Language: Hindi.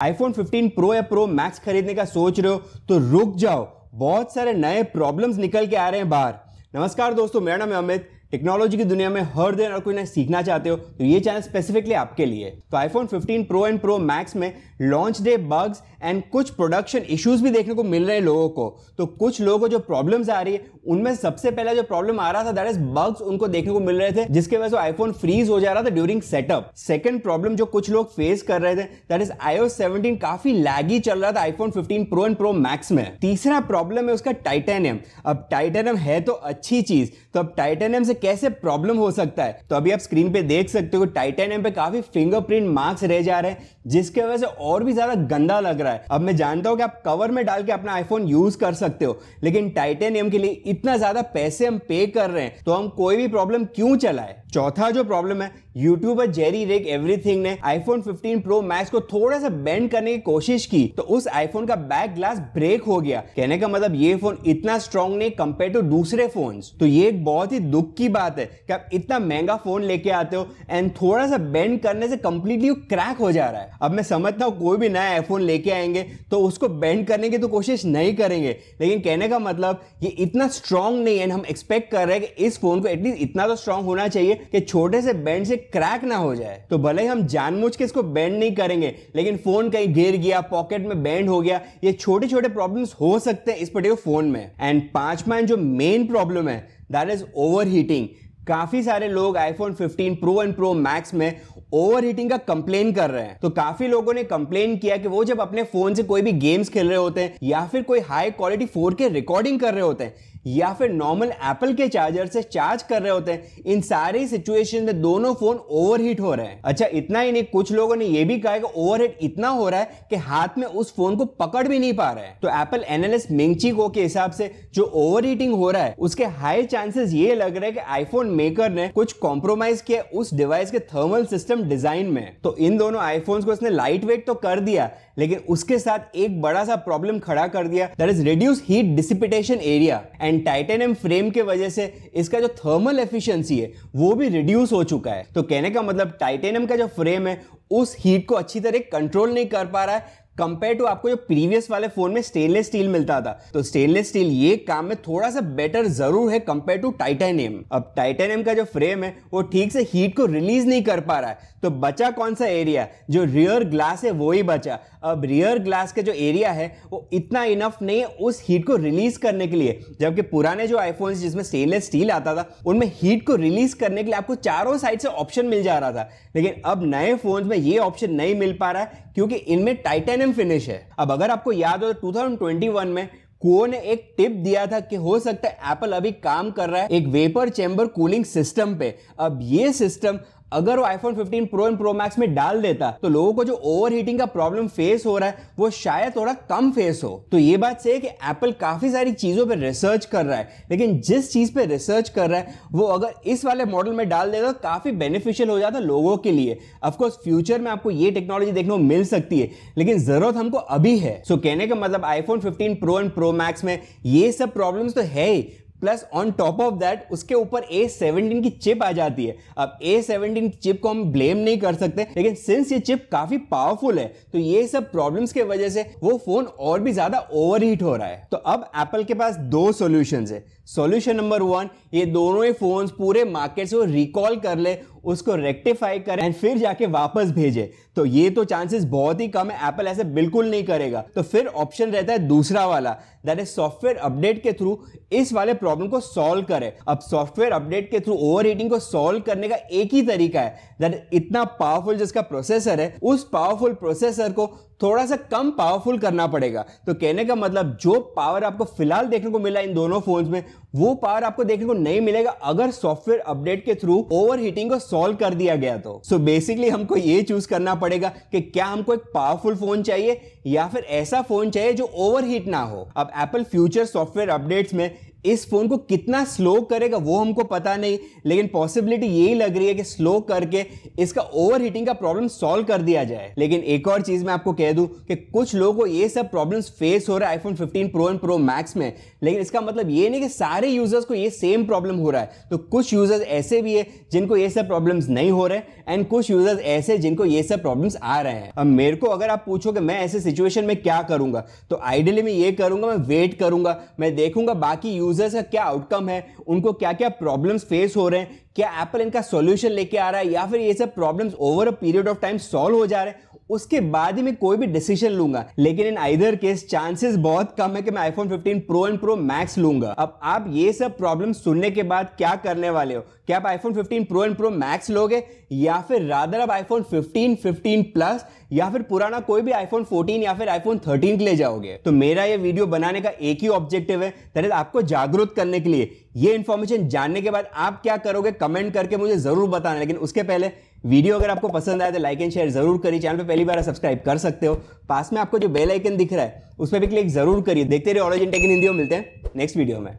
आईफोन 15 प्रो या प्रो मैक्स खरीदने का सोच रहे हो तो रुक जाओ बहुत सारे नए प्रॉब्लम्स निकल के आ रहे हैं बाहर नमस्कार दोस्तों मेरा नाम है अमित टेक्नोलॉजी की दुनिया में हर दिन अगर कोई ना सीखना चाहते हो तो ये चैनल स्पेसिफिकली आपके लिए तो iPhone 15 pro and pro max में लॉन्च डे बग्स एंड कुछ प्रोडक्शन इश्यूज भी देखने को मिल रहे हैं लोगों को तो कुछ लोगों को जो प्रॉब्लम्स आ रही है उनमें सबसे पहला जो प्रॉब्लम आ रहा था दैट इज बग्स उनको देखने को मिल रहे थे जिसके वजह से आईफोन फ्रीज हो जा रहा था ड्यूरिंग सेटअप सेकंड प्रॉब्लम जो कुछ लोग फेस कर रहे थे दैट इज आईओ सेवनटीन काफी लैगी चल रहा था iPhone fifteen pro and pro max में तीसरा प्रॉब्लम है उसका टाइटेनियम अब टाइटेनियम है तो अच्छी चीज तो अब टाइटेनियम से कैसे प्रॉब्लम हो सकता है तो अभी आप स्क्रीन पे देख सकते हो टाइटेनियम पे काफी फिंगरप्रिंट मार्क्स रह जा रहे हैं जिसके वजह से और भी ज्यादा गंदा लग रहा है अब मैं जानता हूं कि आप कवर में डाल के अपना आईफोन यूज कर सकते हो लेकिन टाइटेनियम के लिए इतना ज्यादा पैसे हम पे कर रहे हैं तो हम कोई भी प्रॉब्लम क्यों चलाए चौथा जो प्रॉब्लम है यूट्यूबर जेरी रेक एवरीथिंग ने आईफोन 15 प्रो मैक्स को थोड़ा सा बेंड करने की कोशिश की तो उस आईफोन का बैक ग्लास ब्रेक हो गया कहने का मतलब ये फोन इतना स्ट्रॉन्ग नहीं कंपेयर टू तो दूसरे फोन तो ये एक बहुत ही दुख की की बात है कि आप इतना महंगा फोन लेके आते हो एंड थोड़ा सा बेंड करने से कंप्लीटली क्रैक हो जा रहा है अब मैं समझता हूँ कोई भी नया आईफोन लेके आएंगे तो उसको बेंड करने की तो कोशिश नहीं करेंगे लेकिन कहने का मतलब ये इतना स्ट्रांग नहीं एंड हम एक्सपेक्ट कर रहे हैं कि इस फोन को एटलीस्ट इतना तो स्ट्रांग होना चाहिए कि छोटे से बेंड से क्रैक ना हो जाए तो भले ही हम जानबूझ के इसको बेंड नहीं करेंगे लेकिन फोन कहीं गिर गया पॉकेट में बेंड हो गया ये छोटे छोटे प्रॉब्लम्स हो सकते हैं इस पर्टिकुलर फोन में एंड पांचवा जो मेन प्रॉब्लम है दैट इज ओवरहीटिंग काफी सारे लोग iPhone 15 pro and pro max में ओवर हीटिंग का कंप्लेन कर रहे हैं तो काफी लोगों ने कंप्लेन किया कि वो जब अपने फोन से कोई भी गेम्स खेल रहे होते हैं या फिर कोई हाई क्वालिटी के रिकॉर्डिंग कर रहे होते हैं या फिर नॉर्मल एप्पल के चार्जर से चार्ज कर रहे होते हैं इन सारी सिचुएशन में दोनों फोन ओवरहीट हो रहे हैं अच्छा इतना ही नहीं कुछ लोगों ने यह भी कहा कि ओवरहीट इतना हो रहा है कि हाथ में उस फोन को पकड़ भी नहीं पा रहे तो एप्पल एनालिस्ट मिंगची को के हिसाब से जो ओवर हो रहा है उसके हाई चांसेस ये लग रहे हैं कि आईफोन मेकर ने कुछ कॉम्प्रोमाइज किया उस डिवाइस के थर्मल सिस्टम डिजाइन में तो इन दोनों आईफोन को इसने लाइट वेट तो कर दिया लेकिन उसके साथ एक बड़ा सा प्रॉब्लम खड़ा कर दिया that is reduce heat dissipation area and and titanium frame के वजह से इसका जो थर्मल एफिशिएंसी है वो भी रिड्यूस हो चुका है तो कहने का मतलब टाइटेनियम का जो फ्रेम है उस हीट को अच्छी तरह कंट्रोल नहीं कर पा रहा है कंपेयर टू आपको जो प्रीवियस वाले फोन में स्टेनलेस स्टील मिलता था तो स्टेनलेस स्टील ये काम में थोड़ा सा बेटर जरूर है कंपेयर टू टाइटेनियम अब टाइटेनियम का जो फ्रेम है वो ठीक से हीट को रिलीज नहीं कर पा रहा है तो बचा कौन सा एरिया जो रियर ग्लास है वो ही बचा अब रियर ग्लास का जो एरिया है वो इतना इनफ नहीं है उस हीट को रिलीज करने के लिए जबकि पुराने जो आईफोन जिसमें स्टेनलेस स्टील आता था उनमें हीट को रिलीज करने के लिए आपको चारों साइड से ऑप्शन मिल जा रहा था लेकिन अब नए फोन में ये ऑप्शन नहीं मिल पा रहा है क्योंकि इनमें टाइटेनियम फिनिश है अब अगर आपको याद हो तो टू में कुओ ने एक टिप दिया था कि हो सकता है एप्पल अभी काम कर रहा है एक वेपर चैम्बर कूलिंग सिस्टम पे अब ये सिस्टम अगर वो iPhone 15 pro and pro max में डाल देता तो लोगों को जो ओवर हीटिंग का प्रॉब्लम फेस हो रहा है वो शायद थोड़ा कम फेस हो तो ये बात सही है कि एप्पल काफी सारी चीजों पर रिसर्च कर रहा है लेकिन जिस चीज पर रिसर्च कर रहा है वो अगर इस वाले मॉडल में डाल देता काफी बेनिफिशियल हो जाता लोगों के लिए अफकोर्स फ्यूचर में आपको ये टेक्नोलॉजी देखने को मिल सकती है लेकिन जरूरत हमको अभी है सो so, कहने का मतलब iPhone fifteen pro and pro max में ये सब प्रॉब्लम तो है ही plus on top of that उसके ऊपर ए सेवनटीन की चिप आ जाती है अब ए सेवनटीन की चिप को हम ब्लेम नहीं कर सकते लेकिन सिंस ये चिप काफ़ी पावरफुल है तो ये सब प्रॉब्लम्स के वजह से वो फ़ोन और भी ज़्यादा ओवर हीट हो रहा है तो अब एप्पल के पास दो सोल्यूशन है सोल्यूशन नंबर वन ये दोनों ही फ़ोन्स पूरे मार्केट से रिकॉल कर ले उसको रेक्टिफाई करें एंड फिर जाके वापस भेजे तो ये तो चांसेस बहुत ही कम है एप्पल ऐसे बिल्कुल नहीं करेगा तो फिर ऑप्शन रहता है दूसरा वाला दैट इज सॉफ्टवेयर अपडेट के थ्रू इस वाले प्रॉब्लम को सॉल्व करें अब सॉफ्टवेयर अपडेट के थ्रू ओवर को सॉल्व करने का एक ही तरीका है दैट इतना पावरफुल जिसका प्रोसेसर है उस पावरफुल प्रोसेसर को थोड़ा सा कम पावरफुल करना पड़ेगा तो कहने का मतलब जो पावर आपको फिलहाल देखने को मिला इन दोनों फोन्स में वो पावर आपको देखने को नहीं मिलेगा अगर सॉफ्टवेयर अपडेट के थ्रू ओवरहीटिंग को सॉल्व कर दिया गया तो सो so बेसिकली हमको ये चूज करना पड़ेगा कि क्या हमको एक पावरफुल फोन चाहिए या फिर ऐसा फोन चाहिए जो ओवरहीट ना हो अब एप्पल फ्यूचर सॉफ्टवेयर अपडेट्स में इस फ़ोन को कितना स्लो करेगा वो हमको पता नहीं लेकिन पॉसिबिलिटी यही लग रही है कि स्लो करके इसका ओवर हीटिंग का प्रॉब्लम सॉल्व कर दिया जाए लेकिन एक और चीज़ मैं आपको कह दूं कि कुछ लोगों को ये सब प्रॉब्लम्स फेस हो रहा है iPhone 15 pro and pro max में लेकिन इसका मतलब ये नहीं कि सारे यूज़र्स को ये सेम प्रॉब्लम हो रहा है तो कुछ यूज़र्स ऐसे भी है जिनको ये सब प्रॉब्लम नहीं हो रहे एंड कुछ यूज़र्स ऐसे जिनको ये सब प्रॉब्लम आ रहे हैं अब मेरे को अगर आप पूछो कि मैं ऐसे सिचुएशन में क्या करूंगा तो आइडियली मैं ये करूंगा मैं वेट करूंगा मैं देखूंगा बाकी यूजर्स का क्या आउटकम है उनको क्या क्या प्रॉब्लम्स फेस हो रहे हैं क्या एप्पल इनका सॉल्यूशन लेके आ रहा है या फिर ये सब problems over a period of time solve हो जा रहे हैं उसके बाद ही मैं कोई भी डिसीजन लूंगा लेकिन इन आइदर केस चांसेस बहुत कम है कि मैं iPhone 15 pro and pro max लूंगा अब आप ये सब प्रॉब्लम सुनने के बाद क्या करने वाले हो क्या आप iPhone 15 pro and pro max लोगे या फिर रादर आप आईफोन 15, 15 प्लस या फिर पुराना कोई भी आईफोन 14 या फिर आईफोन 13 के ले जाओगे तो मेरा ये वीडियो बनाने का एक ही ऑब्जेक्टिव है दैट आपको जागरूक करने के लिए ये इन्फॉर्मेशन जानने के बाद आप क्या करोगे कमेंट करके मुझे जरूर बताना लेकिन उसके पहले वीडियो अगर आपको पसंद आए तो लाइक एंड शेयर जरूर करिए चैनल पे पहली बार सब्सक्राइब कर सकते हो पास में आपको जो बेल आइकन दिख रहा है उस पर भी क्लिक जरूर करिए देखते रहे ऑरिजिन टेक इन हिंदी मिलते हैं नेक्स्ट वीडियो में